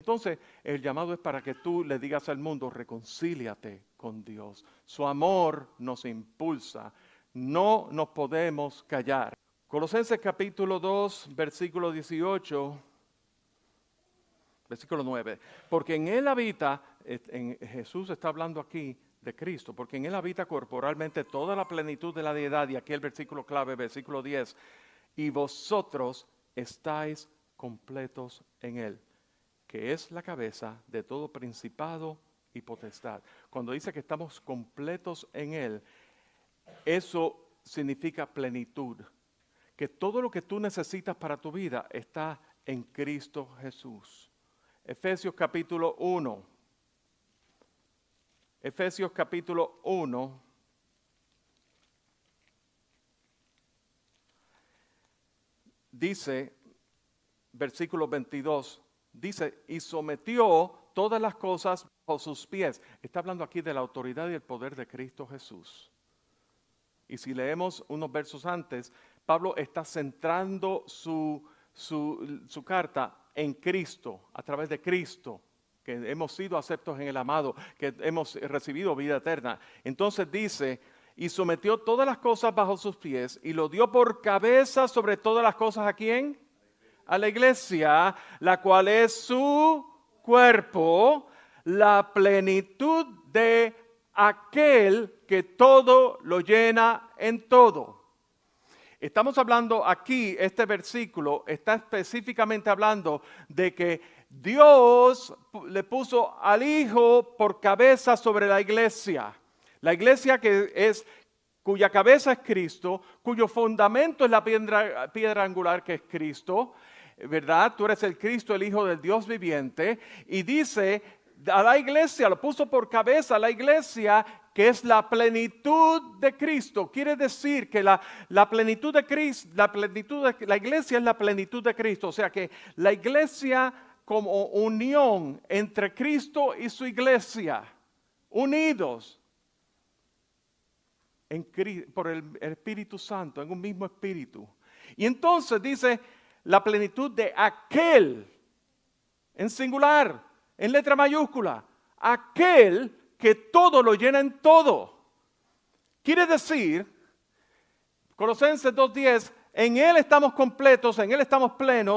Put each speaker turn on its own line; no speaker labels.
Entonces, el llamado es para que tú le digas al mundo, reconcíliate con Dios. Su amor nos impulsa. No nos podemos callar. Colosenses capítulo 2, versículo 18, versículo 9. Porque en Él habita, en, Jesús está hablando aquí de Cristo, porque en Él habita corporalmente toda la plenitud de la deidad. Y aquí el versículo clave, versículo 10. Y vosotros estáis completos en Él que es la cabeza de todo principado y potestad. Cuando dice que estamos completos en Él, eso significa plenitud, que todo lo que tú necesitas para tu vida está en Cristo Jesús. Efesios capítulo 1. Efesios capítulo 1. Dice, versículo 22, dice, y sometió todas las cosas bajo sus pies. Está hablando aquí de la autoridad y el poder de Cristo Jesús. Y si leemos unos versos antes, Pablo está centrando su, carta en Cristo, a través de Cristo, que hemos sido aceptos en el amado, que hemos recibido vida eterna. Entonces dice, y sometió todas las cosas bajo sus pies y lo dio por cabeza sobre todas las cosas a quién? a la iglesia, la cual es su cuerpo, la plenitud de aquel que todo lo llena en todo. Estamos hablando aquí, este versículo está específicamente hablando de que Dios le puso al Hijo por cabeza sobre la iglesia. La iglesia que es cuya cabeza es Cristo, cuyo fundamento es la piedra, angular que es Cristo, ¿verdad? Tú eres el Cristo, el Hijo del Dios viviente. Y dice a la iglesia, lo puso por cabeza la iglesia, que es la plenitud de Cristo. Quiere decir que la, la plenitud de Cristo, la plenitud de, la iglesia es la plenitud de Cristo. O sea que la iglesia como unión entre Cristo y su iglesia, unidos, por el, el Espíritu Santo, en un mismo espíritu. Y entonces dice la plenitud de aquel, en singular, en letra mayúscula, aquel que todo lo llena en todo. Quiere decir, Colosenses 2.10, en Él estamos completos, en Él estamos plenos,